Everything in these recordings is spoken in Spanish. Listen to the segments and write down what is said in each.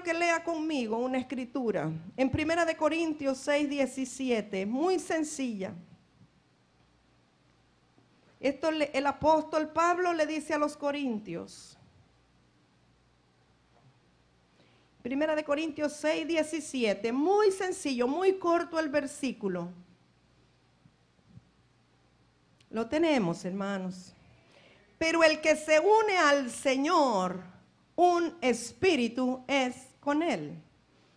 que lea conmigo una escritura en primera de Corintios 6, 17, muy sencilla. Esto el apóstol Pablo le dice a los corintios. primera de Corintios 6, 17, muy sencillo, muy corto el versículo. Lo tenemos, hermanos. Pero el que se une al Señor, un espíritu es con él.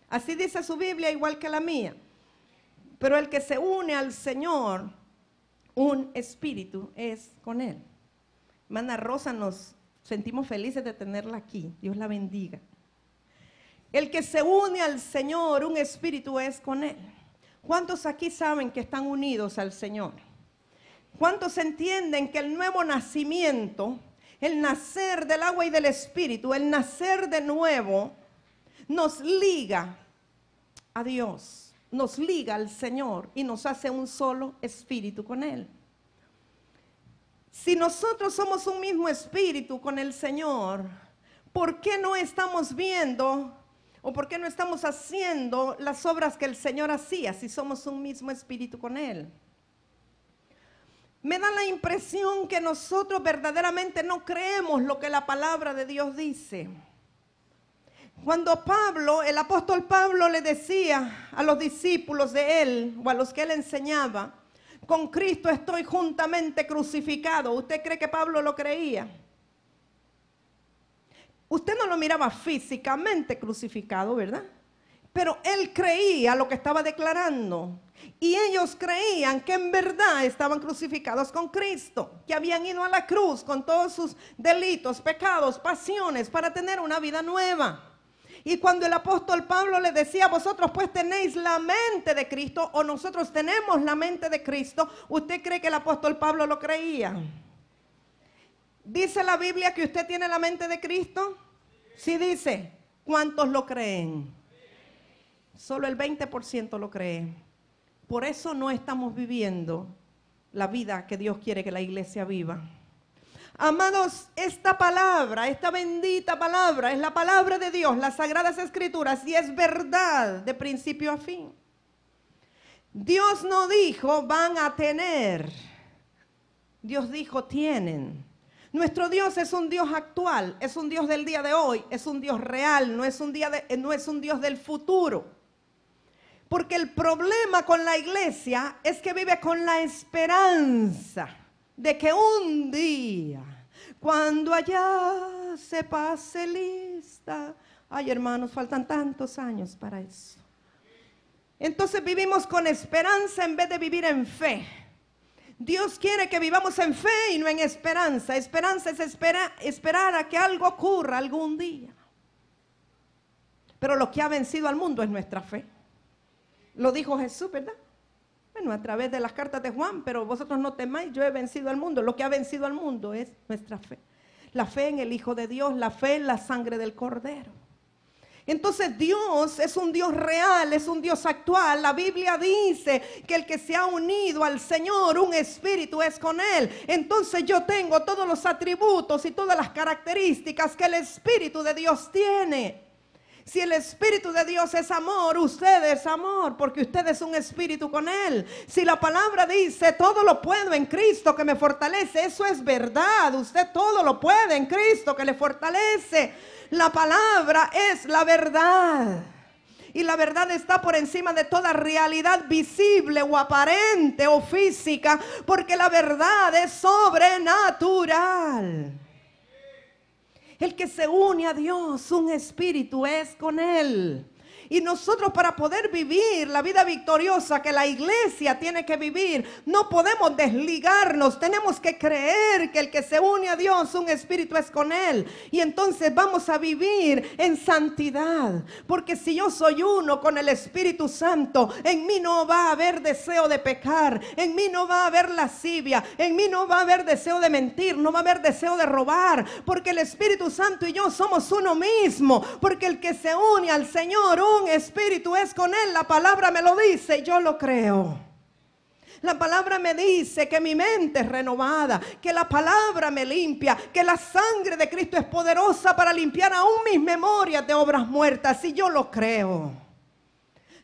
Así dice su Biblia igual que la mía. Pero el que se une al Señor, un espíritu es con él. Hermana Rosa, nos sentimos felices de tenerla aquí. Dios la bendiga. El que se une al Señor, un espíritu es con él. ¿Cuántos aquí saben que están unidos al Señor? ¿Cuántos entienden que el nuevo nacimiento el nacer del agua y del espíritu, el nacer de nuevo, nos liga a Dios, nos liga al Señor y nos hace un solo espíritu con Él. Si nosotros somos un mismo espíritu con el Señor, ¿por qué no estamos viendo o por qué no estamos haciendo las obras que el Señor hacía si somos un mismo espíritu con Él? Me da la impresión que nosotros verdaderamente no creemos lo que la palabra de Dios dice. Cuando Pablo, el apóstol Pablo le decía a los discípulos de él o a los que él enseñaba, con Cristo estoy juntamente crucificado. ¿Usted cree que Pablo lo creía? Usted no lo miraba físicamente crucificado, ¿verdad? Pero él creía lo que estaba declarando. Y ellos creían que en verdad estaban crucificados con Cristo, que habían ido a la cruz con todos sus delitos, pecados, pasiones para tener una vida nueva. Y cuando el apóstol Pablo le decía, vosotros pues tenéis la mente de Cristo o nosotros tenemos la mente de Cristo, ¿usted cree que el apóstol Pablo lo creía? ¿Dice la Biblia que usted tiene la mente de Cristo? Sí dice. ¿Cuántos lo creen? Solo el 20% lo cree. Por eso no estamos viviendo la vida que Dios quiere que la iglesia viva. Amados, esta palabra, esta bendita palabra, es la palabra de Dios, las sagradas escrituras, y es verdad de principio a fin. Dios no dijo van a tener, Dios dijo tienen. Nuestro Dios es un Dios actual, es un Dios del día de hoy, es un Dios real, no es un, día no es un Dios del futuro. Porque el problema con la iglesia es que vive con la esperanza de que un día, cuando allá se pase lista, ay hermanos, faltan tantos años para eso. Entonces vivimos con esperanza en vez de vivir en fe. Dios quiere que vivamos en fe y no en esperanza. Esperanza es esperar a que algo ocurra algún día. Pero lo que ha vencido al mundo es nuestra fe. Lo dijo Jesús, ¿verdad? Bueno, a través de las cartas de Juan, pero vosotros no temáis, yo he vencido al mundo. Lo que ha vencido al mundo es nuestra fe. La fe en el Hijo de Dios, la fe en la sangre del Cordero. Entonces Dios es un Dios real, es un Dios actual. La Biblia dice que el que se ha unido al Señor, un espíritu es con él. Entonces yo tengo todos los atributos y todas las características que el Espíritu de Dios tiene. Si el Espíritu de Dios es amor, usted es amor, porque usted es un espíritu con Él. Si la palabra dice, todo lo puedo en Cristo que me fortalece, eso es verdad. Usted todo lo puede en Cristo que le fortalece. La palabra es la verdad y la verdad está por encima de toda realidad visible o aparente o física, porque la verdad es sobrenatural. El que se une a Dios, un espíritu es con Él. Y nosotros para poder vivir la vida victoriosa que la iglesia tiene que vivir, no podemos desligarnos. Tenemos que creer que el que se une a Dios, un espíritu es con él. Y entonces vamos a vivir en santidad. Porque si yo soy uno con el Espíritu Santo, en mí no va a haber deseo de pecar. En mí no va a haber lascivia. En mí no va a haber deseo de mentir. No va a haber deseo de robar. Porque el Espíritu Santo y yo somos uno mismo. Porque el que se une al Señor, espíritu es con Él. La palabra me lo dice, yo lo creo. La palabra me dice que mi mente es renovada, que la palabra me limpia, que la sangre de Cristo es poderosa para limpiar aún mis memorias de obras muertas, y yo lo creo.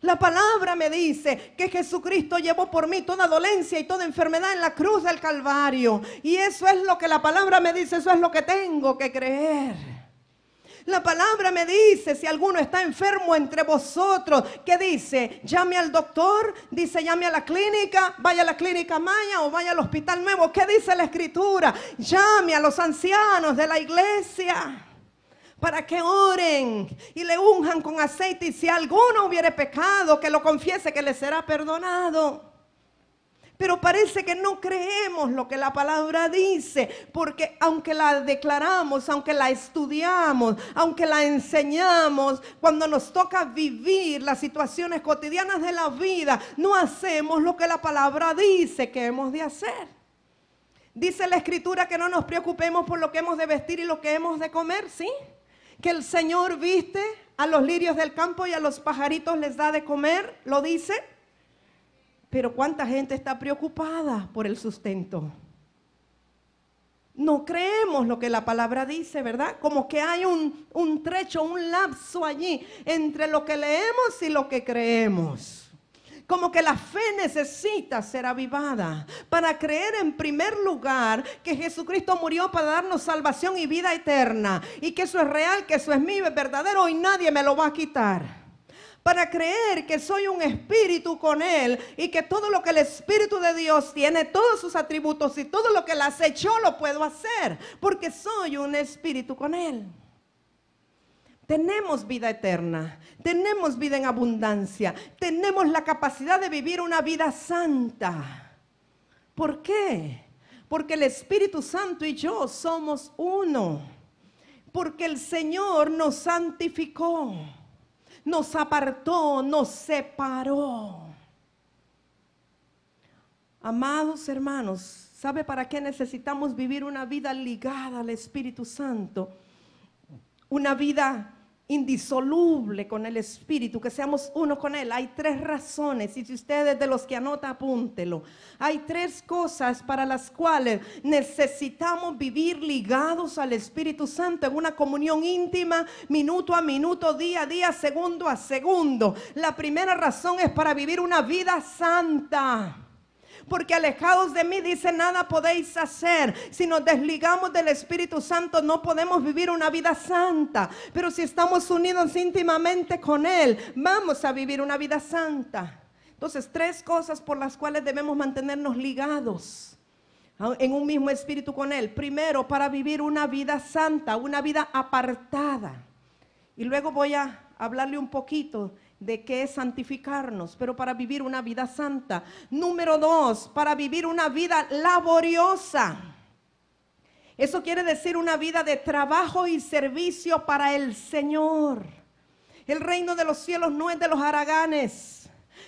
La palabra me dice que Jesucristo llevó por mí toda dolencia y toda enfermedad en la cruz del Calvario. Y eso es lo que la palabra me dice, eso es lo que tengo que creer. La palabra me dice, si alguno está enfermo entre vosotros, ¿qué dice? Llame al doctor, dice llame a la clínica, vaya a la clínica Maya o vaya al hospital nuevo. ¿Qué dice la escritura? Llame a los ancianos de la iglesia para que oren y le unjan con aceite y si alguno hubiere pecado, que lo confiese que le será perdonado. Pero parece que no creemos lo que la palabra dice, porque aunque la declaramos, aunque la estudiamos, aunque la enseñamos, cuando nos toca vivir las situaciones cotidianas de la vida, no hacemos lo que la palabra dice que hemos de hacer. Dice la escritura que no nos preocupemos por lo que hemos de vestir y lo que hemos de comer, ¿sí? Que el Señor viste a los lirios del campo y a los pajaritos les da de comer, lo dice. Pero ¿cuánta gente está preocupada por el sustento? No creemos lo que la palabra dice, ¿verdad? Como que hay un, trecho, un lapso allí entre lo que leemos y lo que creemos como que la fe necesita ser avivada para creer en primer lugar que Jesucristo murió para darnos salvación y vida eterna y que eso es real, que eso es mío, es verdadero y nadie me lo va a quitar para creer que soy un espíritu con Él y que todo lo que el Espíritu de Dios tiene, todos sus atributos y todo lo que Él hace, yo lo puedo hacer porque soy un espíritu con Él. Tenemos vida eterna, tenemos vida en abundancia, tenemos la capacidad de vivir una vida santa. ¿Por qué? Porque el Espíritu Santo y yo somos uno. Porque el Señor nos santificó nos apartó, nos separó. Amados hermanos, ¿sabe para qué necesitamos vivir una vida ligada al Espíritu Santo? Una vida indisoluble con el Espíritu, que seamos uno con Él. Hay tres razones, y si ustedes de los que anota, apúntelo. Hay tres cosas para las cuales necesitamos vivir ligados al Espíritu Santo en una comunión íntima, minuto a minuto, día a día, segundo a segundo. La primera razón es para vivir una vida santa porque alejados de mí dice nada podéis hacer. Si nos desligamos del Espíritu Santo no podemos vivir una vida santa, pero si estamos unidos íntimamente con Él, vamos a vivir una vida santa. Entonces, tres cosas por las cuales debemos mantenernos ligados en un mismo espíritu con Él. Primero, para vivir una vida santa, una vida apartada. Y luego voy a hablarle un poquito de qué es santificarnos, pero para vivir una vida santa. Número dos, para vivir una vida laboriosa. Eso quiere decir una vida de trabajo y servicio para el Señor. El reino de los cielos no es de los haraganes.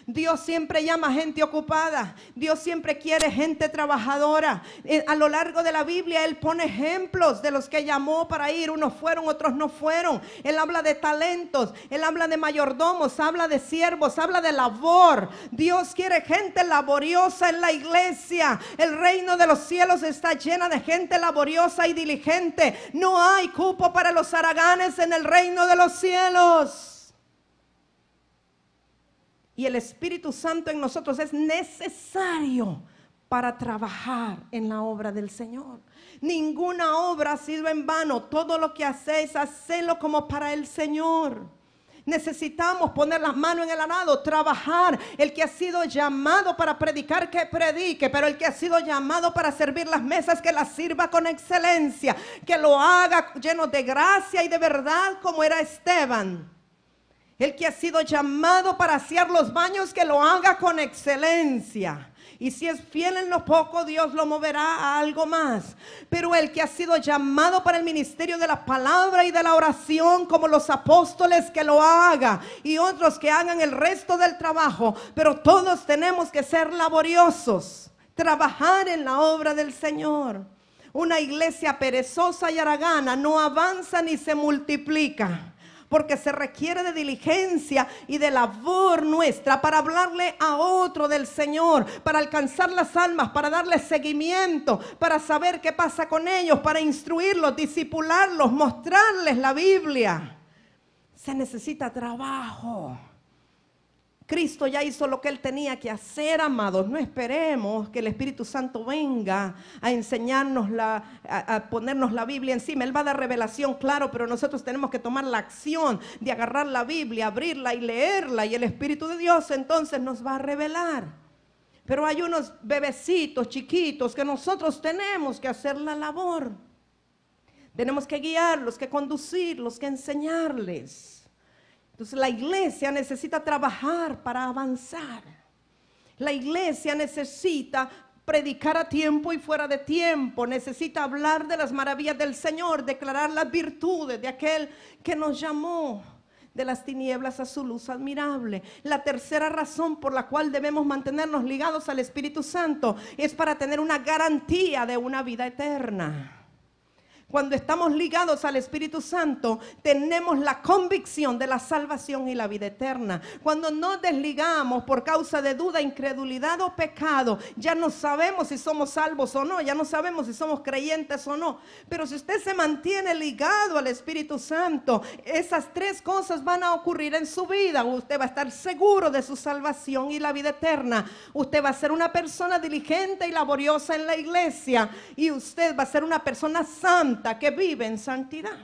Dios siempre llama gente ocupada. Dios siempre quiere gente trabajadora. Eh, a lo largo de la Biblia Él pone ejemplos de los que llamó para ir. Unos fueron, otros no fueron. Él habla de talentos, Él habla de mayordomos, habla de siervos, habla de labor. Dios quiere gente laboriosa en la iglesia. El reino de los cielos está llena de gente laboriosa y diligente. No hay cupo para los haraganes en el reino de los cielos. Y el Espíritu Santo en nosotros es necesario para trabajar en la obra del Señor. Ninguna obra ha sido en vano. Todo lo que hacéis, hacedlo como para el Señor. Necesitamos poner las manos en el arado, trabajar. El que ha sido llamado para predicar, que predique. Pero el que ha sido llamado para servir las mesas, que las sirva con excelencia. Que lo haga lleno de gracia y de verdad como era Esteban. El que ha sido llamado para hacer los baños, que lo haga con excelencia. Y si es fiel en lo poco, Dios lo moverá a algo más. Pero el que ha sido llamado para el ministerio de la palabra y de la oración, como los apóstoles, que lo haga y otros que hagan el resto del trabajo. Pero todos tenemos que ser laboriosos, trabajar en la obra del Señor. Una iglesia perezosa y aragana no avanza ni se multiplica porque se requiere de diligencia y de labor nuestra para hablarle a otro del Señor, para alcanzar las almas, para darles seguimiento, para saber qué pasa con ellos, para instruirlos, disipularlos, mostrarles la Biblia. Se necesita trabajo. Cristo ya hizo lo que él tenía que hacer, amados. No esperemos que el Espíritu Santo venga a enseñarnos, la, a, ponernos la Biblia encima. Él va a dar revelación, claro, pero nosotros tenemos que tomar la acción de agarrar la Biblia, abrirla y leerla. Y el Espíritu de Dios entonces nos va a revelar. Pero hay unos bebecitos chiquitos que nosotros tenemos que hacer la labor. Tenemos que guiarlos, que conducirlos, que enseñarles. Entonces la iglesia necesita trabajar para avanzar. La iglesia necesita predicar a tiempo y fuera de tiempo, necesita hablar de las maravillas del Señor, declarar las virtudes de aquel que nos llamó de las tinieblas a su luz admirable. La tercera razón por la cual debemos mantenernos ligados al Espíritu Santo es para tener una garantía de una vida eterna. Cuando estamos ligados al Espíritu Santo, tenemos la convicción de la salvación y la vida eterna. Cuando nos desligamos por causa de duda, incredulidad o pecado, ya no sabemos si somos salvos o no, ya no sabemos si somos creyentes o no. Pero si usted se mantiene ligado al Espíritu Santo, esas tres cosas van a ocurrir en su vida. Usted va a estar seguro de su salvación y la vida eterna. Usted va a ser una persona diligente y laboriosa en la iglesia y usted va a ser una persona santa que vive en santidad.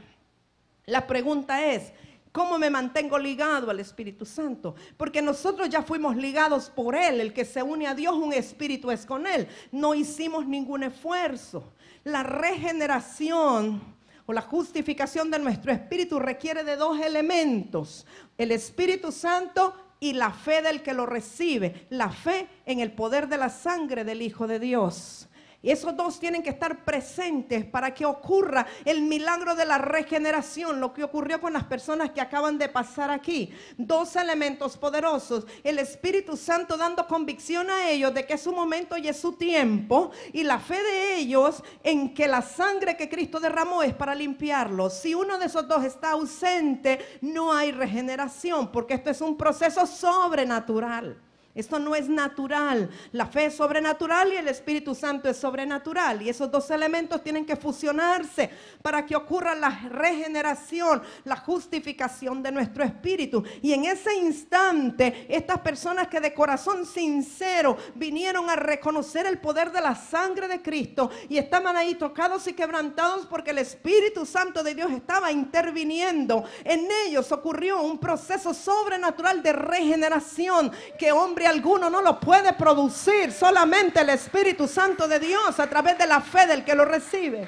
La pregunta es, ¿Cómo me mantengo ligado al Espíritu Santo? Porque nosotros ya fuimos ligados por Él. El que se une a Dios, un espíritu es con Él. No hicimos ningún esfuerzo. La regeneración o la justificación de nuestro espíritu requiere de dos elementos. El Espíritu Santo y la fe del que lo recibe. La fe en el poder de la sangre del Hijo de Dios. Y esos dos tienen que estar presentes para que ocurra el milagro de la regeneración, lo que ocurrió con las personas que acaban de pasar aquí. Dos elementos poderosos, el Espíritu Santo dando convicción a ellos de que es su momento y es su tiempo, y la fe de ellos en que la sangre que Cristo derramó es para limpiarlos. Si uno de esos dos está ausente, no hay regeneración, porque esto es un proceso sobrenatural. Esto no es natural. La fe es sobrenatural y el Espíritu Santo es sobrenatural. Y esos dos elementos tienen que fusionarse para que ocurra la regeneración, la justificación de nuestro espíritu. Y en ese instante, estas personas que de corazón sincero vinieron a reconocer el poder de la sangre de Cristo y estaban ahí tocados y quebrantados porque el Espíritu Santo de Dios estaba interviniendo. En ellos ocurrió un proceso sobrenatural de regeneración que hombre alguno no lo puede producir, solamente el Espíritu Santo de Dios a través de la fe del que lo recibe.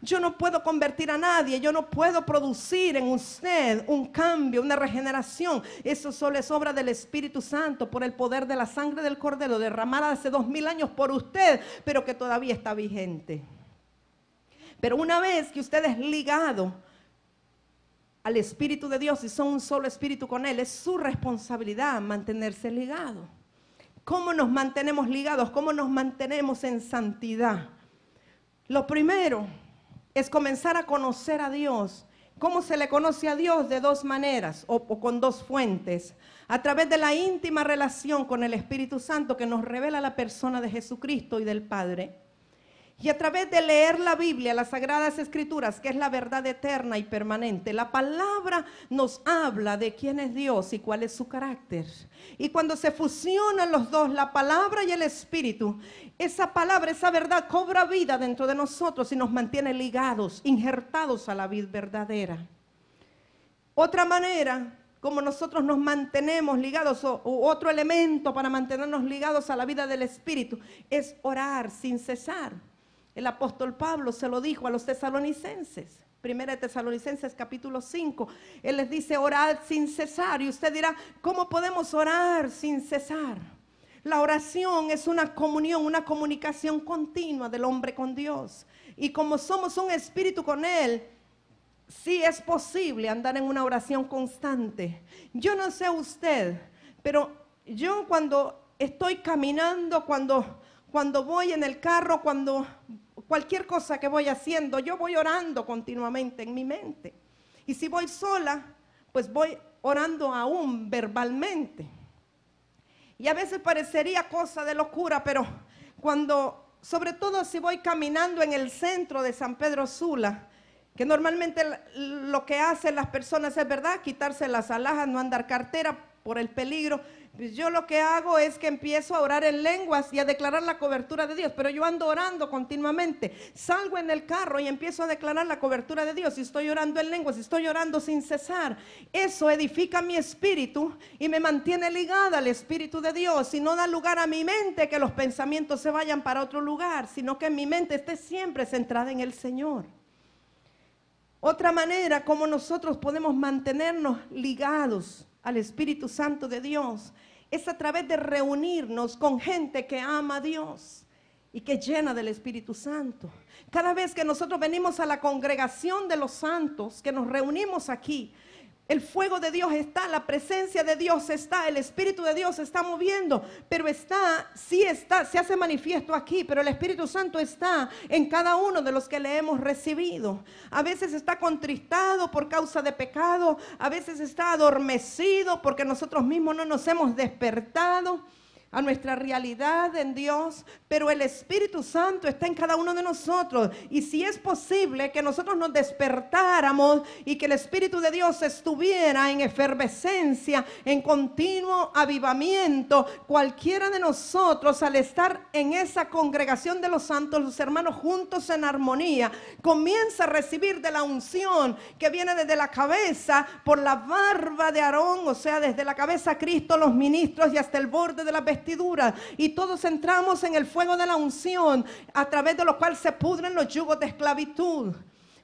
Yo no puedo convertir a nadie, yo no puedo producir en usted un cambio, una regeneración. Eso solo es obra del Espíritu Santo por el poder de la sangre del Cordero derramada hace dos mil años por usted, pero que todavía está vigente. Pero una vez que usted es ligado al Espíritu de Dios y son un solo espíritu con Él, es su responsabilidad mantenerse ligado. ¿Cómo nos mantenemos ligados? ¿Cómo nos mantenemos en santidad? Lo primero es comenzar a conocer a Dios. ¿Cómo se le conoce a Dios? De dos maneras o, o con dos fuentes. A través de la íntima relación con el Espíritu Santo que nos revela la persona de Jesucristo y del Padre y a través de leer la Biblia, las Sagradas Escrituras, que es la verdad eterna y permanente, la palabra nos habla de quién es Dios y cuál es su carácter. Y cuando se fusionan los dos, la palabra y el Espíritu, esa palabra, esa verdad cobra vida dentro de nosotros y nos mantiene ligados, injertados a la vida verdadera. Otra manera como nosotros nos mantenemos ligados, o, otro elemento para mantenernos ligados a la vida del Espíritu, es orar sin cesar. El apóstol Pablo se lo dijo a los tesalonicenses. Primera de Tesalonicenses capítulo 5. Él les dice, orad sin cesar. Y usted dirá, ¿cómo podemos orar sin cesar? La oración es una comunión, una comunicación continua del hombre con Dios. Y como somos un espíritu con Él, sí es posible andar en una oración constante. Yo no sé usted, pero yo cuando estoy caminando, cuando, cuando voy en el carro, cuando cualquier cosa que voy haciendo, yo voy orando continuamente en mi mente. Y si voy sola, pues voy orando aún verbalmente. Y a veces parecería cosa de locura, pero cuando, sobre todo si voy caminando en el centro de San Pedro Sula, que normalmente lo que hacen las personas es verdad, quitarse las alhajas, no andar cartera, por el peligro, yo lo que hago es que empiezo a orar en lenguas y a declarar la cobertura de Dios, pero yo ando orando continuamente. Salgo en el carro y empiezo a declarar la cobertura de Dios. y estoy orando en lenguas, estoy orando sin cesar, eso edifica mi espíritu y me mantiene ligada al espíritu de Dios y no da lugar a mi mente que los pensamientos se vayan para otro lugar, sino que mi mente esté siempre centrada en el Señor. Otra manera como nosotros podemos mantenernos ligados al Espíritu Santo de Dios es a través de reunirnos con gente que ama a Dios y que llena del Espíritu Santo. Cada vez que nosotros venimos a la congregación de los santos, que nos reunimos aquí, el fuego de Dios está, la presencia de Dios está, el Espíritu de Dios está moviendo, pero está, sí está, se hace manifiesto aquí, pero el Espíritu Santo está en cada uno de los que le hemos recibido. A veces está contristado por causa de pecado, a veces está adormecido porque nosotros mismos no nos hemos despertado a nuestra realidad en Dios, pero el Espíritu Santo está en cada uno de nosotros. Y si es posible que nosotros nos despertáramos y que el Espíritu de Dios estuviera en efervescencia, en continuo avivamiento, cualquiera de nosotros al estar en esa congregación de los santos, los hermanos juntos en armonía, comienza a recibir de la unción que viene desde la cabeza por la barba de Aarón, o sea, desde la cabeza a Cristo, los ministros y hasta el borde de la bestias, y todos entramos en el fuego de la unción a través de lo cual se pudren los yugos de esclavitud.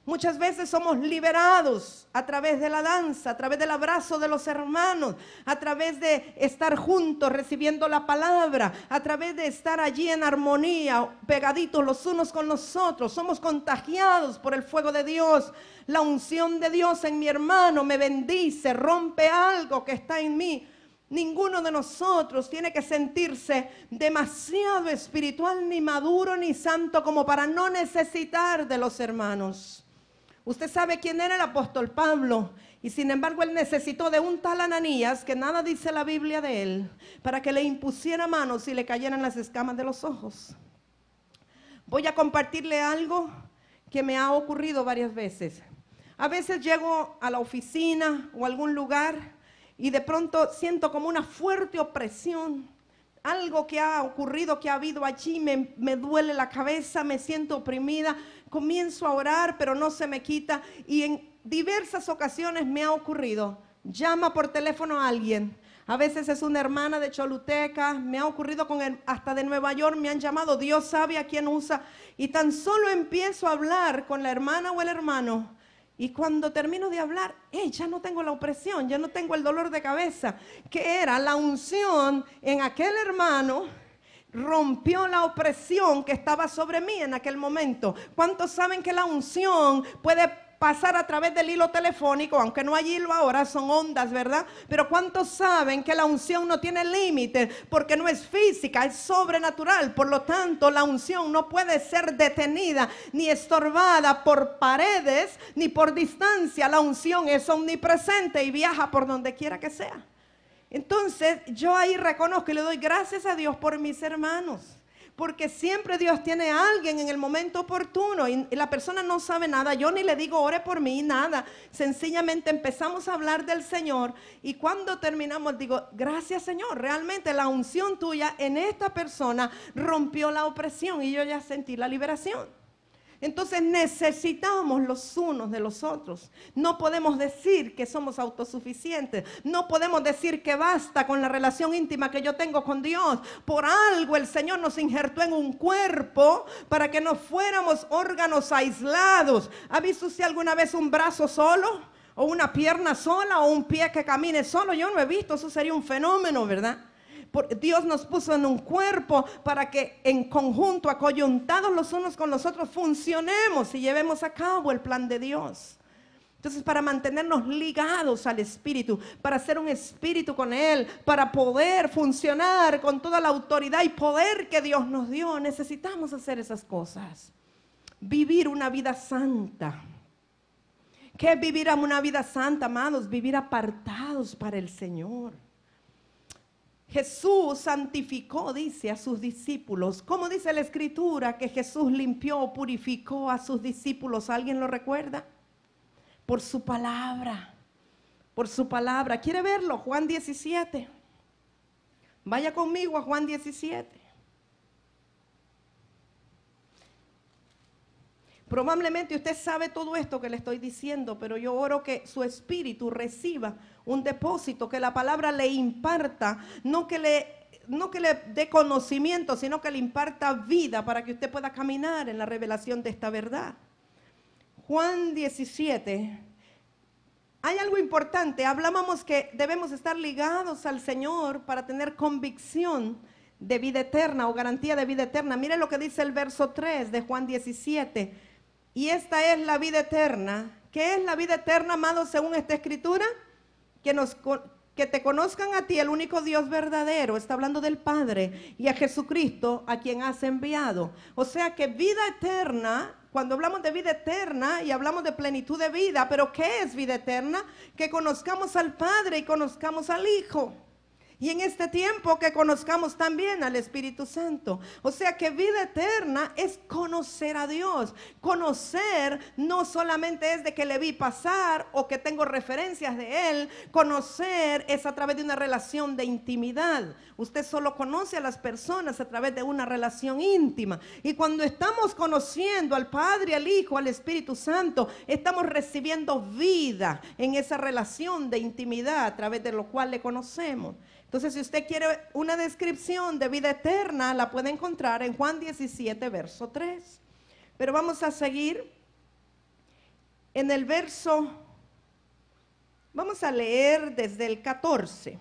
Muchas veces somos liberados a través de la danza, a través del abrazo de los hermanos, a través de estar juntos recibiendo la palabra, a través de estar allí en armonía, pegaditos los unos con los otros. Somos contagiados por el fuego de Dios. La unción de Dios en mi hermano me bendice, rompe algo que está en mí. Ninguno de nosotros tiene que sentirse demasiado espiritual, ni maduro, ni santo como para no necesitar de los hermanos. Usted sabe quién era el apóstol Pablo. Y sin embargo, él necesitó de un tal Ananías, que nada dice la Biblia de él, para que le impusiera manos y le cayeran las escamas de los ojos. Voy a compartirle algo que me ha ocurrido varias veces. A veces llego a la oficina o a algún lugar y de pronto siento como una fuerte opresión. Algo que ha ocurrido, que ha habido allí, me, duele la cabeza, me siento oprimida, comienzo a orar, pero no se me quita. Y en diversas ocasiones me ha ocurrido, llama por teléfono a alguien. A veces es una hermana de Choluteca, me ha ocurrido con hasta de Nueva York, me han llamado, Dios sabe a quién usa. Y tan solo empiezo a hablar con la hermana o el hermano y cuando termino de hablar, ya no tengo la opresión, ya no tengo el dolor de cabeza, que era la unción en aquel hermano rompió la opresión que estaba sobre mí en aquel momento. ¿Cuántos saben que la unción puede pasar a través del hilo telefónico, aunque no hay hilo ahora, son ondas, ¿verdad? Pero ¿cuántos saben que la unción no tiene límite? Porque no es física, es sobrenatural. Por lo tanto, la unción no puede ser detenida ni estorbada por paredes ni por distancia. La unción es omnipresente y viaja por donde quiera que sea. Entonces, yo ahí reconozco y le doy gracias a Dios por mis hermanos porque siempre Dios tiene a alguien en el momento oportuno y la persona no sabe nada. Yo ni le digo ore por mí, nada. Sencillamente empezamos a hablar del Señor y cuando terminamos digo, gracias Señor, realmente la unción tuya en esta persona rompió la opresión y yo ya sentí la liberación. Entonces necesitamos los unos de los otros. No podemos decir que somos autosuficientes. No podemos decir que basta con la relación íntima que yo tengo con Dios. Por algo el Señor nos injertó en un cuerpo para que no fuéramos órganos aislados. ¿Ha visto usted alguna vez un brazo solo? ¿O una pierna sola? ¿O un pie que camine solo? Yo no he visto. Eso sería un fenómeno, ¿verdad? Dios nos puso en un cuerpo para que en conjunto, acoyuntados los unos con los otros, funcionemos y llevemos a cabo el plan de Dios. Entonces, para mantenernos ligados al Espíritu, para ser un Espíritu con Él, para poder funcionar con toda la autoridad y poder que Dios nos dio, necesitamos hacer esas cosas. Vivir una vida santa. ¿Qué es vivir una vida santa, amados? Vivir apartados para el Señor. Jesús santificó, dice, a sus discípulos. ¿Cómo dice la escritura que Jesús limpió, purificó a sus discípulos? ¿Alguien lo recuerda? Por su palabra, por su palabra. ¿Quiere verlo? Juan 17. Vaya conmigo a Juan 17. Probablemente usted sabe todo esto que le estoy diciendo, pero yo oro que su espíritu reciba un depósito, que la palabra le imparta, no que le, no que le dé conocimiento, sino que le imparta vida para que usted pueda caminar en la revelación de esta verdad. Juan 17. Hay algo importante, hablábamos que debemos estar ligados al Señor para tener convicción de vida eterna o garantía de vida eterna. Mire lo que dice el verso 3 de Juan 17 y esta es la vida eterna. ¿Qué es la vida eterna, amado, según esta escritura? Que, nos, que te conozcan a ti, el único Dios verdadero, está hablando del Padre, y a Jesucristo, a quien has enviado. O sea que vida eterna, cuando hablamos de vida eterna y hablamos de plenitud de vida, pero ¿qué es vida eterna? Que conozcamos al Padre y conozcamos al Hijo y en este tiempo que conozcamos también al Espíritu Santo. O sea que vida eterna es conocer a Dios. Conocer no solamente es de que le vi pasar o que tengo referencias de Él, conocer es a través de una relación de intimidad. Usted solo conoce a las personas a través de una relación íntima. Y cuando estamos conociendo al Padre, al Hijo, al Espíritu Santo, estamos recibiendo vida en esa relación de intimidad a través de lo cual le conocemos. Entonces, si usted quiere una descripción de vida eterna, la puede encontrar en Juan 17, verso 3. Pero vamos a seguir en el verso, vamos a leer desde el 14.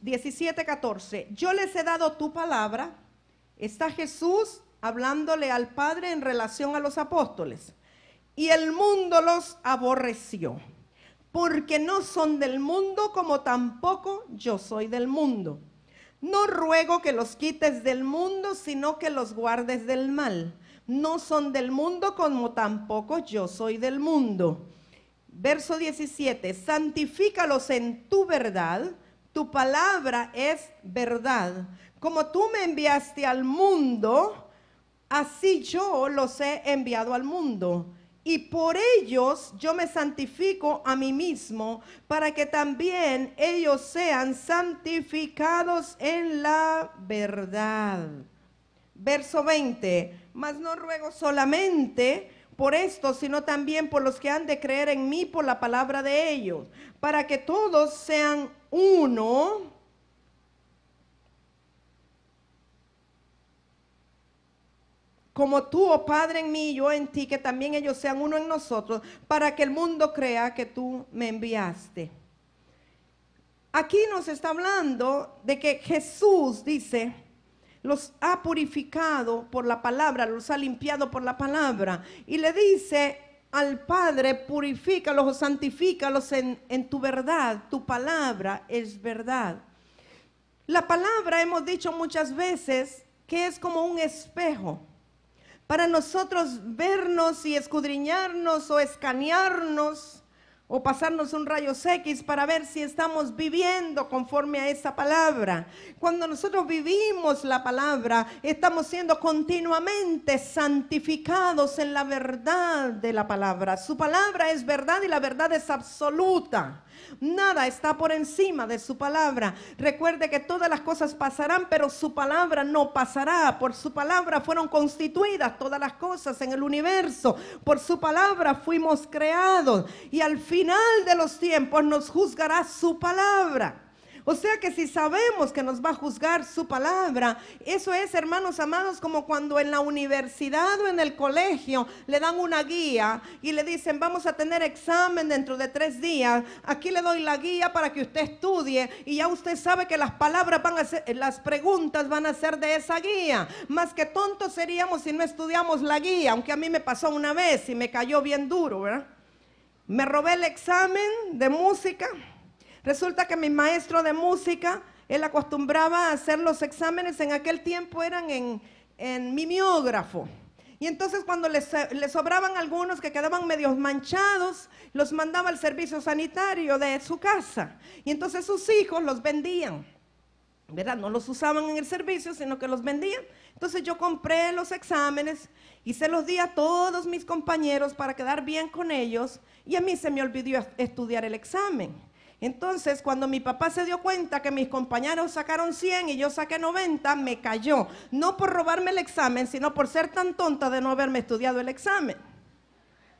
17, 14. Yo les he dado tu palabra. Está Jesús hablándole al Padre en relación a los apóstoles. Y el mundo los aborreció porque no son del mundo como tampoco yo soy del mundo. No ruego que los quites del mundo, sino que los guardes del mal. No son del mundo como tampoco yo soy del mundo. Verso 17, santifícalos en tu verdad, tu palabra es verdad. Como tú me enviaste al mundo, así yo los he enviado al mundo y por ellos yo me santifico a mí mismo, para que también ellos sean santificados en la verdad. Verso 20, mas no ruego solamente por esto, sino también por los que han de creer en mí por la palabra de ellos, para que todos sean uno como tú, oh Padre, en mí y yo en ti, que también ellos sean uno en nosotros, para que el mundo crea que tú me enviaste. Aquí nos está hablando de que Jesús dice, los ha purificado por la palabra, los ha limpiado por la palabra. Y le dice al Padre, purifícalos o santifícalos en tu verdad, tu palabra es verdad. La palabra hemos dicho muchas veces que es como un espejo para nosotros vernos y escudriñarnos o escanearnos o pasarnos un rayo X para ver si estamos viviendo conforme a esa palabra. Cuando nosotros vivimos la palabra, estamos siendo continuamente santificados en la verdad de la palabra. Su palabra es verdad y la verdad es absoluta. Nada está por encima de su palabra. Recuerde que todas las cosas pasarán, pero su palabra no pasará. Por su palabra fueron constituidas todas las cosas en el universo. Por su palabra fuimos creados. Y al final de los tiempos nos juzgará su palabra. O sea que si sabemos que nos va a juzgar su palabra, eso es, hermanos amados, como cuando en la universidad o en el colegio le dan una guía y le dicen, vamos a tener examen dentro de tres días, aquí le doy la guía para que usted estudie y ya usted sabe que las palabras van a ser, las preguntas van a ser de esa guía. Más que tontos seríamos si no estudiamos la guía, aunque a mí me pasó una vez y me cayó bien duro, ¿verdad? Me robé el examen de música Resulta que mi maestro de música, él acostumbraba a hacer los exámenes, en aquel tiempo eran en, en mimeógrafo. Y entonces cuando le sobraban algunos que quedaban medio manchados, los mandaba al servicio sanitario de su casa. Y entonces sus hijos los vendían. ¿Verdad? No los usaban en el servicio, sino que los vendían. Entonces yo compré los exámenes y se los di a todos mis compañeros para quedar bien con ellos. Y a mí se me olvidó estudiar el examen. Entonces, cuando mi papá se dio cuenta que mis compañeros sacaron 100 y yo saqué 90, me cayó. No por robarme el examen, sino por ser tan tonta de no haberme estudiado el examen.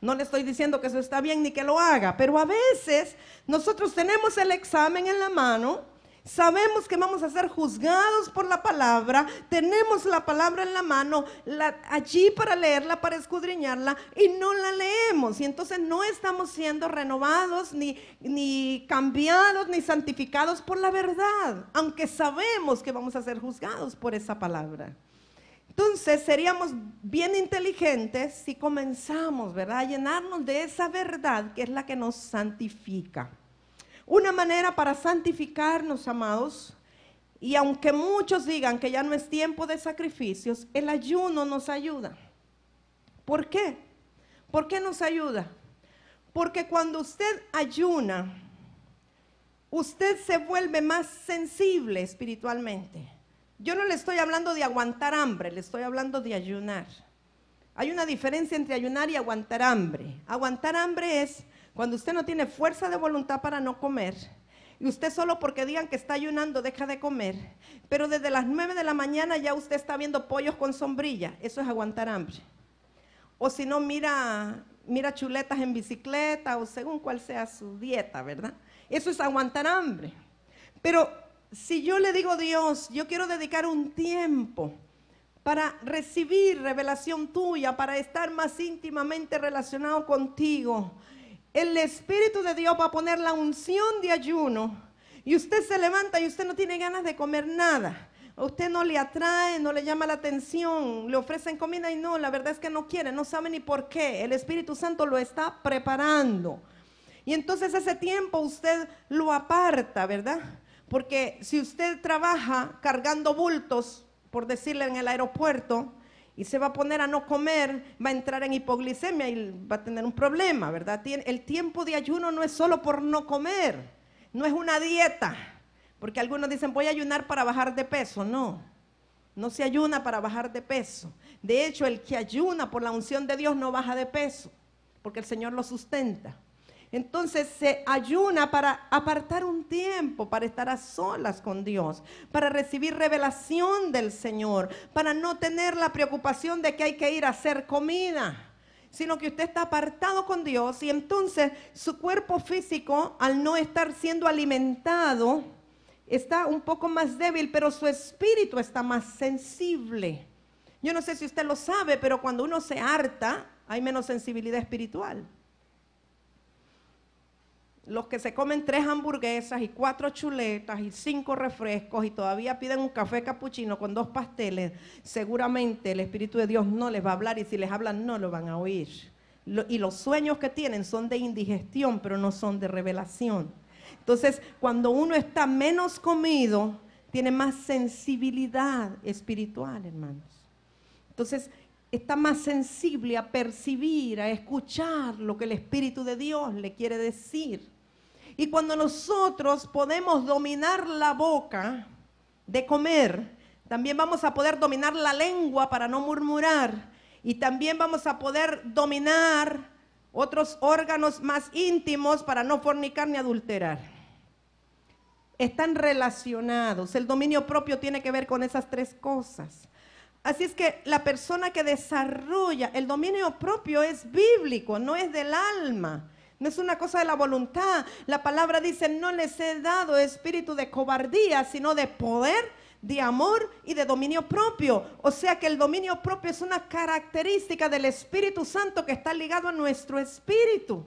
No le estoy diciendo que eso está bien ni que lo haga, pero a veces nosotros tenemos el examen en la mano Sabemos que vamos a ser juzgados por la palabra, tenemos la palabra en la mano, allí para leerla, para escudriñarla, y no la leemos. Y entonces no estamos siendo renovados, ni, ni cambiados, ni santificados por la verdad, aunque sabemos que vamos a ser juzgados por esa palabra. Entonces seríamos bien inteligentes si comenzamos, ¿verdad?, a llenarnos de esa verdad que es la que nos santifica. Una manera para santificarnos, amados, y aunque muchos digan que ya no es tiempo de sacrificios, el ayuno nos ayuda. ¿Por qué? ¿Por qué nos ayuda? Porque cuando usted ayuna, usted se vuelve más sensible espiritualmente. Yo no le estoy hablando de aguantar hambre, le estoy hablando de ayunar. Hay una diferencia entre ayunar y aguantar hambre. Aguantar hambre es cuando usted no tiene fuerza de voluntad para no comer, y usted solo porque digan que está ayunando deja de comer, pero desde las 9 de la mañana ya usted está viendo pollos con sombrilla, eso es aguantar hambre. O si no, mira, mira chuletas en bicicleta o según cuál sea su dieta, ¿verdad? Eso es aguantar hambre. Pero si yo le digo, Dios, yo quiero dedicar un tiempo para recibir revelación tuya, para estar más íntimamente relacionado contigo, el Espíritu de Dios va a poner la unción de ayuno y usted se levanta y usted no tiene ganas de comer nada. usted no le atrae, no le llama la atención, le ofrecen comida y no, la verdad es que no quiere, no sabe ni por qué. El Espíritu Santo lo está preparando. Y entonces ese tiempo usted lo aparta, ¿verdad? Porque si usted trabaja cargando bultos, por decirle en el aeropuerto, y se va a poner a no comer, va a entrar en hipoglicemia y va a tener un problema, ¿verdad? El tiempo de ayuno no es solo por no comer, no es una dieta, porque algunos dicen voy a ayunar para bajar de peso, no. No se ayuna para bajar de peso. De hecho, el que ayuna por la unción de Dios no baja de peso, porque el Señor lo sustenta. Entonces se ayuna para apartar un tiempo, para estar a solas con Dios, para recibir revelación del Señor, para no tener la preocupación de que hay que ir a hacer comida sino que usted está apartado con Dios y entonces su cuerpo físico, al no estar siendo alimentado, está un poco más débil, pero su espíritu está más sensible. Yo no sé si usted lo sabe, pero cuando uno se harta, hay menos sensibilidad espiritual los que se comen tres hamburguesas y cuatro chuletas y cinco refrescos y todavía piden un café capuchino con dos pasteles, seguramente el Espíritu de Dios no les va a hablar y si les hablan no lo van a oír. y los sueños que tienen son de indigestión, pero no son de revelación. Entonces, cuando uno está menos comido, tiene más sensibilidad espiritual, hermanos. Entonces, está más sensible a percibir, a escuchar lo que el Espíritu de Dios le quiere decir. Y cuando nosotros podemos dominar la boca de comer, también vamos a poder dominar la lengua para no murmurar. Y también vamos a poder dominar otros órganos más íntimos para no fornicar ni adulterar. Están relacionados. El dominio propio tiene que ver con esas tres cosas. Así es que la persona que desarrolla el dominio propio es bíblico, no es del alma. No es una cosa de la voluntad. La palabra dice, no les he dado espíritu de cobardía, sino de poder, de amor y de dominio propio. O sea que el dominio propio es una característica del Espíritu Santo que está ligado a nuestro espíritu.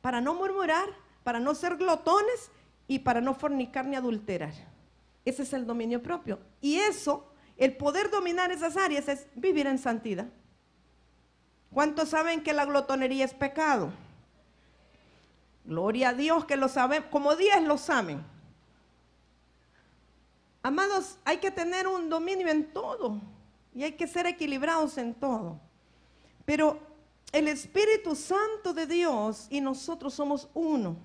Para no murmurar, para no ser glotones y para no fornicar ni adulterar. Ese es el dominio propio. Y eso, el poder dominar esas áreas es vivir en santidad. ¿Cuántos saben que la glotonería es pecado? Gloria a Dios que lo saben, como Dios lo saben. Amados, hay que tener un dominio en todo y hay que ser equilibrados en todo. Pero el Espíritu Santo de Dios y nosotros somos uno.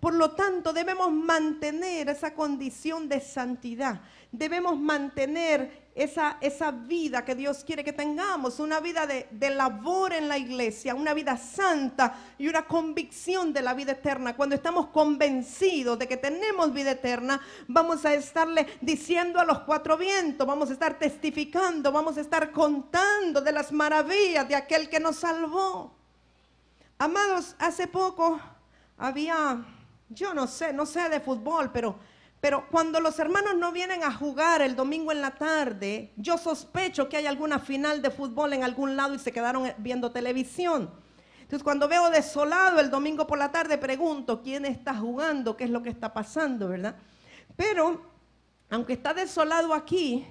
Por lo tanto, debemos mantener esa condición de santidad. Debemos mantener esa, vida que Dios quiere que tengamos, una vida de, de, labor en la iglesia, una vida santa y una convicción de la vida eterna. Cuando estamos convencidos de que tenemos vida eterna, vamos a estarle diciendo a los cuatro vientos, vamos a estar testificando, vamos a estar contando de las maravillas de aquel que nos salvó. Amados, hace poco había, yo no sé, no sé de fútbol, pero pero cuando los hermanos no vienen a jugar el domingo en la tarde, yo sospecho que hay alguna final de fútbol en algún lado y se quedaron eh, viendo televisión. Entonces cuando veo desolado el domingo por la tarde, pregunto quién está jugando, qué es lo que está pasando, ¿verdad? Pero aunque está desolado aquí,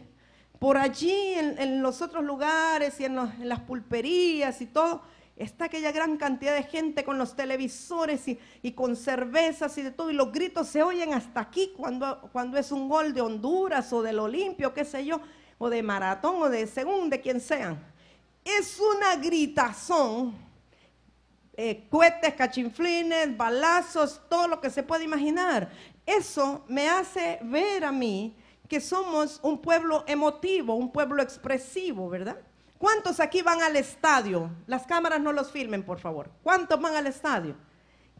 por allí en, los otros lugares y en las pulperías y todo, está aquella gran cantidad de gente con los televisores y, con cervezas y de todo, y los gritos se oyen hasta aquí cuando, cuando es un gol de Honduras o del Olimpio, qué sé yo, o de maratón o de según, de quien sean. Es una gritazón, eh, cohetes, cachinflines, balazos, todo lo que se puede imaginar. Eso me hace ver a mí que somos un pueblo emotivo, un pueblo expresivo, ¿verdad? ¿Cuántos aquí van al estadio? Las cámaras no los filmen, por favor. ¿Cuántos van al estadio?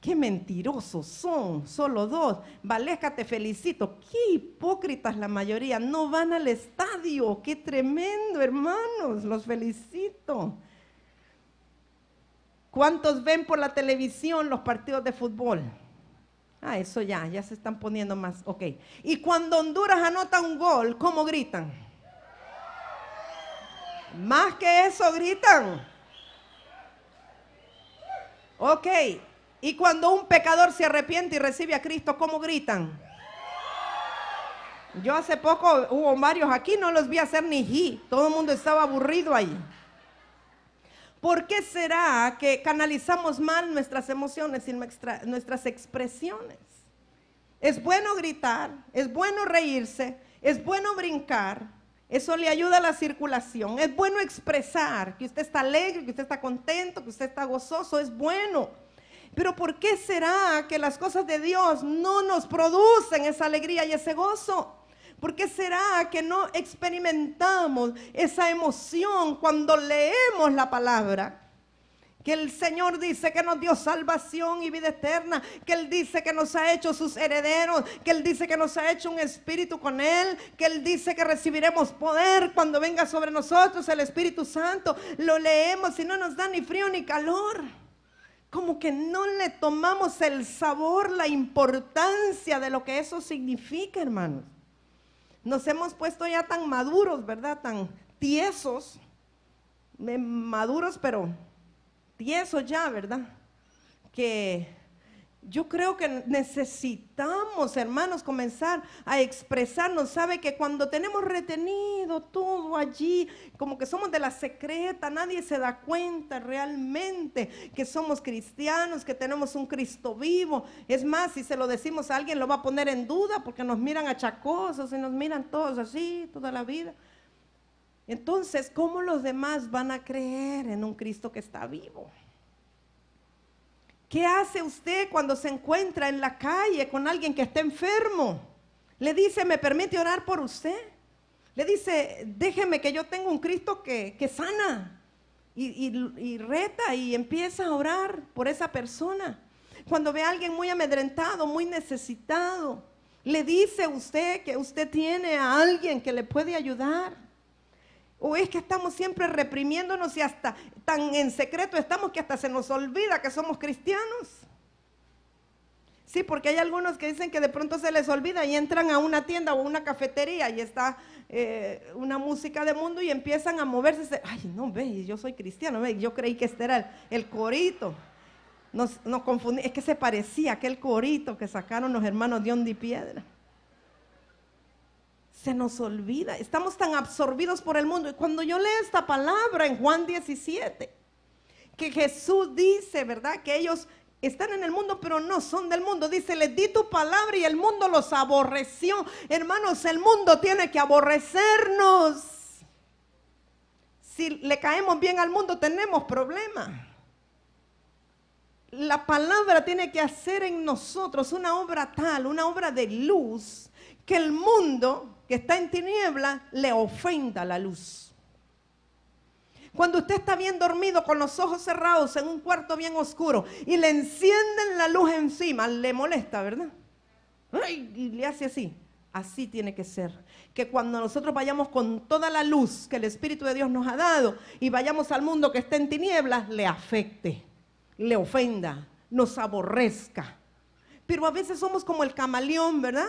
Qué mentirosos son, solo dos. Valesca, te felicito. Qué hipócritas la mayoría, no van al estadio. Qué tremendo, hermanos, los felicito. ¿Cuántos ven por la televisión los partidos de fútbol? Ah, eso ya, ya se están poniendo más. Ok. Y cuando Honduras anota un gol, ¿cómo gritan? Más que eso gritan. Ok. Y cuando un pecador se arrepiente y recibe a Cristo, ¿cómo gritan? Yo hace poco hubo varios aquí, no los vi hacer ni hi Todo el mundo estaba aburrido ahí. ¿Por qué será que canalizamos mal nuestras emociones y nuestras expresiones? Es bueno gritar, es bueno reírse, es bueno brincar, eso le ayuda a la circulación. Es bueno expresar que usted está alegre, que usted está contento, que usted está gozoso. Es bueno. Pero ¿por qué será que las cosas de Dios no nos producen esa alegría y ese gozo? ¿Por qué será que no experimentamos esa emoción cuando leemos la palabra? Que el Señor dice que nos dio salvación y vida eterna. Que Él dice que nos ha hecho sus herederos. Que Él dice que nos ha hecho un espíritu con Él. Que Él dice que recibiremos poder cuando venga sobre nosotros el Espíritu Santo. Lo leemos y no nos da ni frío ni calor. Como que no le tomamos el sabor, la importancia de lo que eso significa, hermanos. Nos hemos puesto ya tan maduros, ¿verdad? Tan tiesos. Eh, maduros, pero y eso ya, ¿verdad? Que yo creo que necesitamos, hermanos, comenzar a expresarnos. Sabe que cuando tenemos retenido todo allí, como que somos de la secreta, nadie se da cuenta realmente que somos cristianos, que tenemos un Cristo vivo. Es más, si se lo decimos a alguien, lo va a poner en duda porque nos miran achacosos y nos miran todos así toda la vida. Entonces, ¿cómo los demás van a creer en un Cristo que está vivo? ¿Qué hace usted cuando se encuentra en la calle con alguien que está enfermo? Le dice, ¿me permite orar por usted? Le dice, déjeme que yo tengo un Cristo que, sana. Y, y reta y empieza a orar por esa persona. Cuando ve a alguien muy amedrentado, muy necesitado, le dice usted que usted tiene a alguien que le puede ayudar. ¿O es que estamos siempre reprimiéndonos y hasta tan en secreto estamos que hasta se nos olvida que somos cristianos? Sí, porque hay algunos que dicen que de pronto se les olvida y entran a una tienda o una cafetería y está eh, una música de mundo y empiezan a moverse. Ay, no, ve, yo soy cristiano, ve, yo creí que este era el, corito. Nos, nos es que se parecía aquel corito que sacaron los hermanos de y Piedra se nos olvida. Estamos tan absorbidos por el mundo. Y cuando yo leo esta palabra en Juan 17, que Jesús dice, ¿verdad? Que ellos están en el mundo, pero no son del mundo. Dice, les di tu palabra y el mundo los aborreció. Hermanos, el mundo tiene que aborrecernos. Si le caemos bien al mundo, tenemos problemas la palabra tiene que hacer en nosotros una obra tal, una obra de luz, que el mundo que está en tiniebla le ofenda la luz. Cuando usted está bien dormido con los ojos cerrados en un cuarto bien oscuro y le encienden la luz encima, le molesta, ¿verdad? Y le hace así. Así tiene que ser. Que cuando nosotros vayamos con toda la luz que el Espíritu de Dios nos ha dado y vayamos al mundo que está en tinieblas, le afecte le ofenda, nos aborrezca. Pero a veces somos como el camaleón, ¿verdad?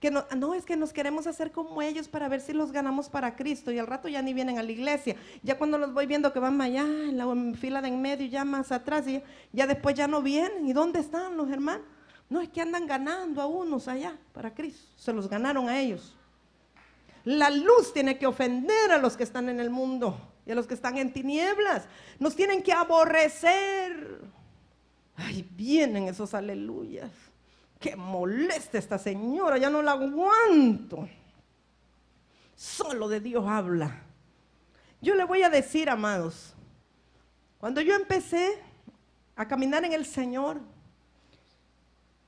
Que no, no, es que nos queremos hacer como ellos para ver si los ganamos para Cristo y al rato ya ni vienen a la iglesia. Ya cuando los voy viendo que van allá en la fila de en medio, ya más atrás y ya después ya no vienen. ¿Y dónde están los hermanos? No es que andan ganando a unos allá para Cristo, se los ganaron a ellos. La luz tiene que ofender a los que están en el mundo y a los que están en tinieblas. Nos tienen que aborrecer. Ay, vienen esos aleluyas. Qué molesta esta señora, ya no la aguanto. Solo de Dios habla. Yo le voy a decir, amados, cuando yo empecé a caminar en el Señor,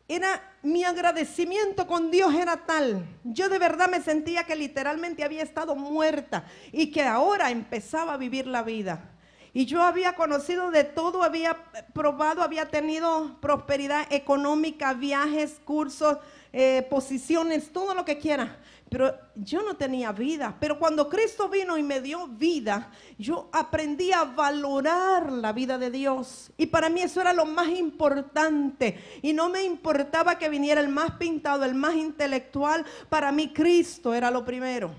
era mi agradecimiento con Dios era tal. Yo de verdad me sentía que literalmente había estado muerta y que ahora empezaba a vivir la vida. Y yo había conocido de todo, había probado, había tenido prosperidad económica, viajes, cursos, eh, posiciones, todo lo que quiera. Pero yo no tenía vida. Pero cuando Cristo vino y me dio vida, yo aprendí a valorar la vida de Dios. Y para mí eso era lo más importante. Y no me importaba que viniera el más pintado, el más intelectual. Para mí Cristo era lo primero.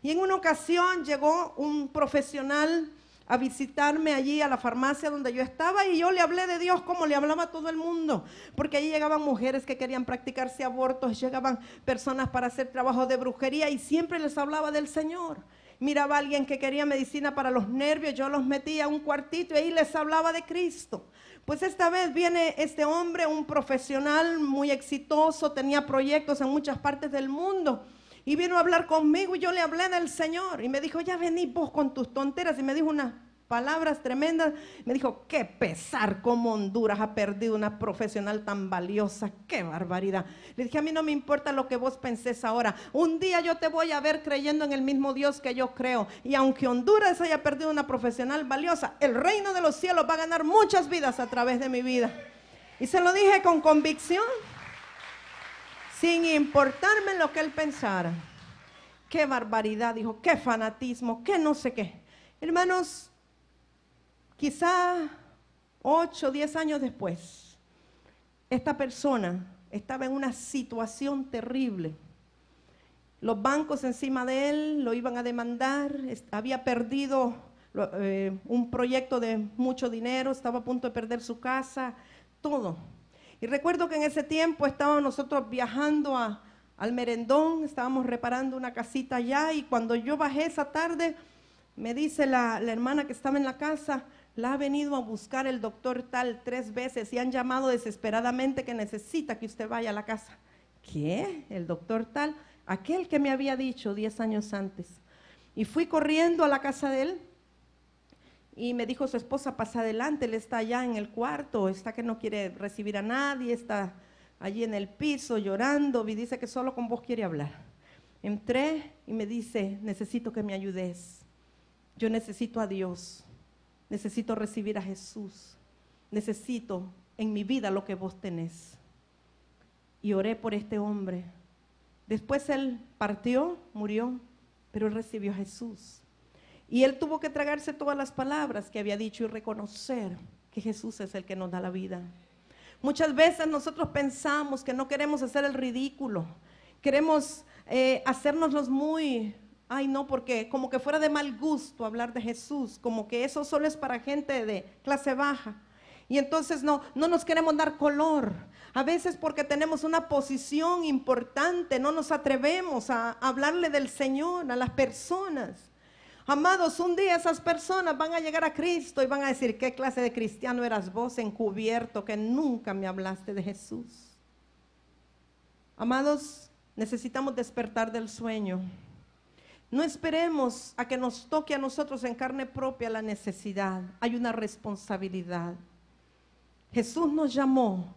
Y en una ocasión llegó un profesional a visitarme allí a la farmacia donde yo estaba y yo le hablé de Dios como le hablaba a todo el mundo, porque allí llegaban mujeres que querían practicarse abortos, llegaban personas para hacer trabajo de brujería y siempre les hablaba del Señor. Miraba a alguien que quería medicina para los nervios, yo los metía a un cuartito y ahí les hablaba de Cristo. Pues esta vez viene este hombre, un profesional muy exitoso, tenía proyectos en muchas partes del mundo y vino a hablar conmigo y yo le hablé el Señor. Y me dijo, ya vení vos con tus tonteras. Y me dijo unas palabras tremendas. Me dijo, qué pesar cómo Honduras ha perdido una profesional tan valiosa. Qué barbaridad. Le dije, a mí no me importa lo que vos pensés ahora. Un día yo te voy a ver creyendo en el mismo Dios que yo creo. Y aunque Honduras haya perdido una profesional valiosa, el reino de los cielos va a ganar muchas vidas a través de mi vida. Y se lo dije con convicción sin importarme lo que él pensara. Qué barbaridad, dijo, qué fanatismo, qué no sé qué. Hermanos, quizá o diez años después, esta persona estaba en una situación terrible. Los bancos encima de él lo iban a demandar, había perdido eh, un proyecto de mucho dinero, estaba a punto de perder su casa, todo y recuerdo que en ese tiempo estábamos nosotros viajando a, al merendón, estábamos reparando una casita allá y cuando yo bajé esa tarde, me dice la, la, hermana que estaba en la casa, la ha venido a buscar el doctor tal tres veces y han llamado desesperadamente que necesita que usted vaya a la casa. ¿Qué? El doctor tal, aquel que me había dicho diez años antes. Y fui corriendo a la casa de él y me dijo su esposa, pasa adelante, él está allá en el cuarto, está que no quiere recibir a nadie, está allí en el piso llorando y dice que solo con vos quiere hablar. Entré y me dice, necesito que me ayudes. Yo necesito a Dios, necesito recibir a Jesús, necesito en mi vida lo que vos tenés. Y oré por este hombre. Después él partió, murió, pero él recibió a Jesús. Y él tuvo que tragarse todas las palabras que había dicho y reconocer que Jesús es el que nos da la vida. Muchas veces nosotros pensamos que no queremos hacer el ridículo, queremos eh, hacernos los muy, ay no, porque como que fuera de mal gusto hablar de Jesús, como que eso solo es para gente de clase baja. Y entonces no, no nos queremos dar color. A veces porque tenemos una posición importante, no nos atrevemos a hablarle del Señor a las personas. Amados, un día esas personas van a llegar a Cristo y van a decir, ¿qué clase de cristiano eras vos encubierto que nunca me hablaste de Jesús? Amados, necesitamos despertar del sueño. No esperemos a que nos toque a nosotros en carne propia la necesidad. Hay una responsabilidad. Jesús nos llamó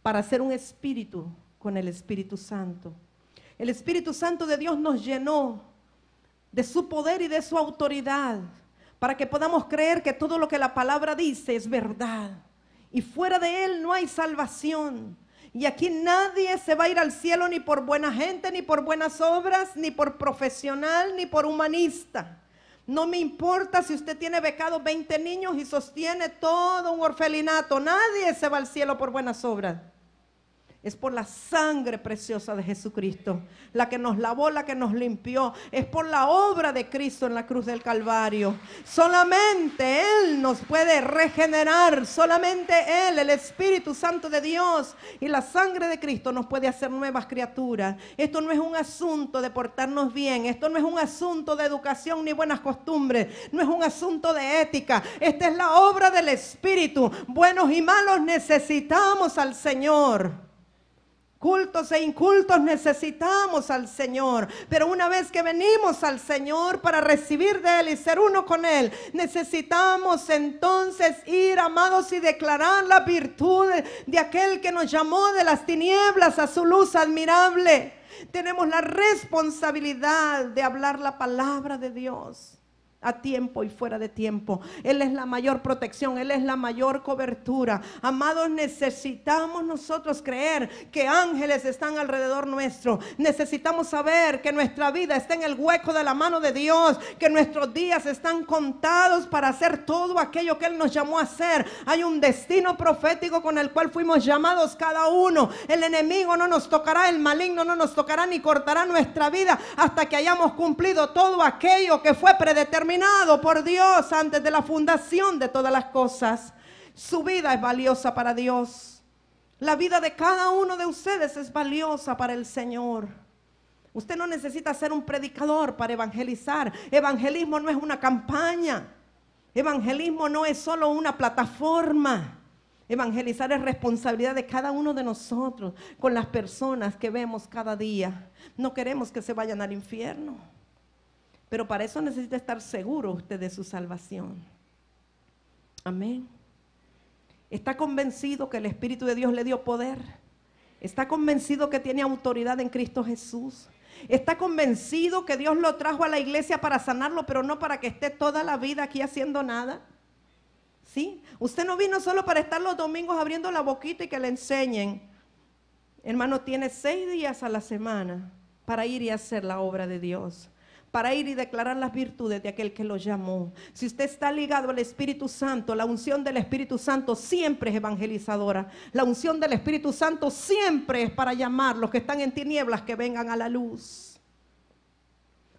para ser un espíritu con el Espíritu Santo. El Espíritu Santo de Dios nos llenó de su poder y de su autoridad, para que podamos creer que todo lo que la palabra dice es verdad. Y fuera de Él no hay salvación. Y aquí nadie se va a ir al cielo ni por buena gente, ni por buenas obras, ni por profesional, ni por humanista. No me importa si usted tiene becado 20 niños y sostiene todo un orfelinato. Nadie se va al cielo por buenas obras. Es por la sangre preciosa de Jesucristo, la que nos lavó, la que nos limpió. Es por la obra de Cristo en la cruz del Calvario. Solamente Él nos puede regenerar. Solamente Él, el Espíritu Santo de Dios y la sangre de Cristo nos puede hacer nuevas criaturas. Esto no es un asunto de portarnos bien. Esto no es un asunto de educación ni buenas costumbres. No es un asunto de ética. Esta es la obra del Espíritu. Buenos y malos necesitamos al Señor cultos e incultos necesitamos al Señor. Pero una vez que venimos al Señor para recibir de Él y ser uno con Él, necesitamos entonces ir, amados, y declarar la virtud de aquel que nos llamó de las tinieblas a su luz admirable. Tenemos la responsabilidad de hablar la palabra de Dios a tiempo y fuera de tiempo. Él es la mayor protección, Él es la mayor cobertura. Amados, necesitamos nosotros creer que ángeles están alrededor nuestro. Necesitamos saber que nuestra vida está en el hueco de la mano de Dios, que nuestros días están contados para hacer todo aquello que Él nos llamó a hacer. Hay un destino profético con el cual fuimos llamados cada uno. El enemigo no nos tocará, el maligno no nos tocará ni cortará nuestra vida hasta que hayamos cumplido todo aquello que fue predeterminado por Dios antes de la fundación de todas las cosas. Su vida es valiosa para Dios. La vida de cada uno de ustedes es valiosa para el Señor. Usted no necesita ser un predicador para evangelizar. Evangelismo no es una campaña. Evangelismo no es solo una plataforma. Evangelizar es responsabilidad de cada uno de nosotros con las personas que vemos cada día. No queremos que se vayan al infierno. Pero para eso necesita estar seguro usted de su salvación. Amén. Está convencido que el Espíritu de Dios le dio poder. Está convencido que tiene autoridad en Cristo Jesús. Está convencido que Dios lo trajo a la iglesia para sanarlo, pero no para que esté toda la vida aquí haciendo nada. ¿Sí? Usted no vino solo para estar los domingos abriendo la boquita y que le enseñen. Hermano, tiene seis días a la semana para ir y hacer la obra de Dios para ir y declarar las virtudes de aquel que lo llamó. Si usted está ligado al Espíritu Santo, la unción del Espíritu Santo siempre es evangelizadora. La unción del Espíritu Santo siempre es para llamar los que están en tinieblas que vengan a la luz.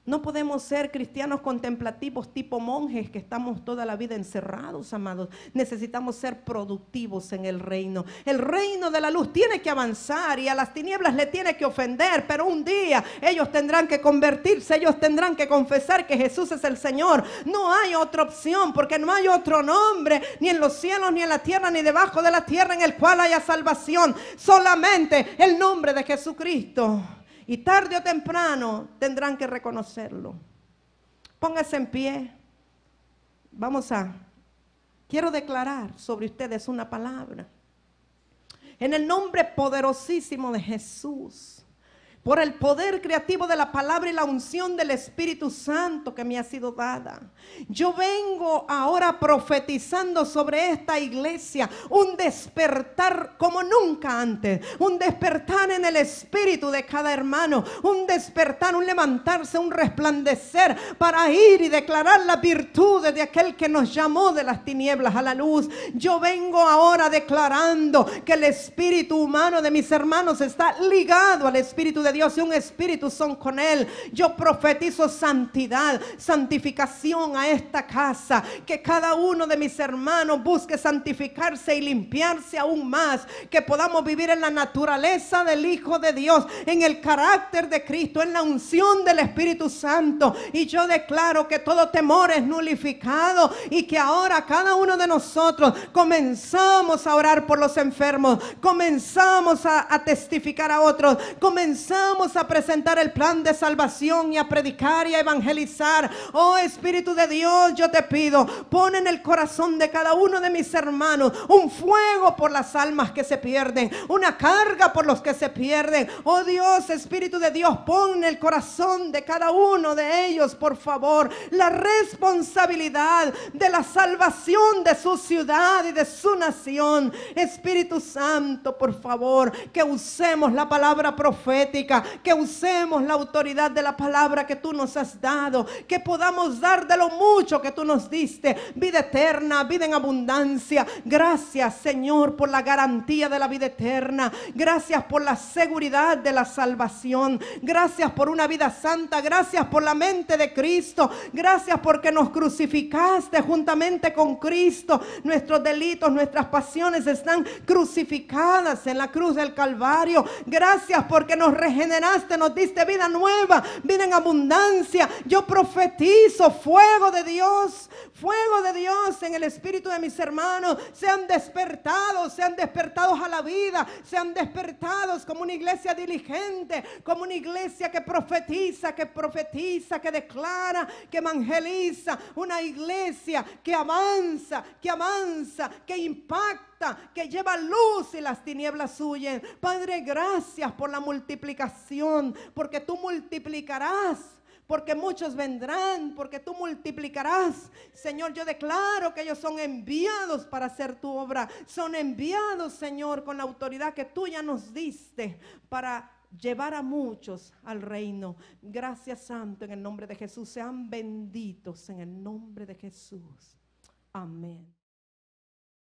No podemos ser cristianos contemplativos tipo monjes que estamos toda la vida encerrados, amados. Necesitamos ser productivos en el reino. El reino de la luz tiene que avanzar y a las tinieblas le tiene que ofender, pero un día ellos tendrán que convertirse, ellos tendrán que confesar que Jesús es el Señor. No hay otra opción porque no hay otro nombre, ni en los cielos, ni en la tierra, ni debajo de la tierra en el cual haya salvación. Solamente el nombre de Jesucristo. Y tarde o temprano tendrán que reconocerlo. Póngase en pie. Vamos a... Quiero declarar sobre ustedes una palabra. En el nombre poderosísimo de Jesús por el poder creativo de la palabra y la unción del Espíritu Santo que me ha sido dada. Yo vengo ahora profetizando sobre esta iglesia un despertar como nunca antes, un despertar en el espíritu de cada hermano, un despertar, un levantarse, un resplandecer para ir y declarar las virtudes de aquel que nos llamó de las tinieblas a la luz. Yo vengo ahora declarando que el espíritu humano de mis hermanos está ligado al espíritu de Dios y un espíritu son con él. Yo profetizo santidad, santificación a esta casa. Que cada uno de mis hermanos busque santificarse y limpiarse aún más. Que podamos vivir en la naturaleza del Hijo de Dios, en el carácter de Cristo, en la unción del Espíritu Santo. Y yo declaro que todo temor es nulificado y que ahora cada uno de nosotros comenzamos a orar por los enfermos, comenzamos a, testificar a otros, comenzamos vamos a presentar el plan de salvación y a predicar y a evangelizar. Oh Espíritu de Dios, yo te pido, pon en el corazón de cada uno de mis hermanos un fuego por las almas que se pierden, una carga por los que se pierden. Oh Dios, Espíritu de Dios, pon en el corazón de cada uno de ellos, por favor, la responsabilidad de la salvación de su ciudad y de su nación. Espíritu Santo, por favor, que usemos la palabra profética que usemos la autoridad de la palabra que tú nos has dado, que podamos dar de lo mucho que tú nos diste, vida eterna, vida en abundancia. Gracias Señor por la garantía de la vida eterna. Gracias por la seguridad de la salvación. Gracias por una vida santa. Gracias por la mente de Cristo. Gracias porque nos crucificaste juntamente con Cristo. Nuestros delitos, nuestras pasiones están crucificadas en la cruz del Calvario. Gracias porque nos regeneraste nos diste vida nueva, vida en abundancia. Yo profetizo fuego de Dios, fuego de Dios en el espíritu de mis hermanos. Sean despertados, sean despertados a la vida, sean despertados como una iglesia diligente, como una iglesia que profetiza, que profetiza, que declara, que evangeliza. Una iglesia que avanza, que avanza, que impacta que lleva luz y las tinieblas huyen. Padre, gracias por la multiplicación, porque tú multiplicarás porque muchos vendrán, porque tú multiplicarás. Señor, yo declaro que ellos son enviados para hacer tu obra. Son enviados, Señor, con la autoridad que tú ya nos diste para llevar a muchos al reino. Gracias, Santo, en el nombre de Jesús. Sean benditos en el nombre de Jesús. Amén.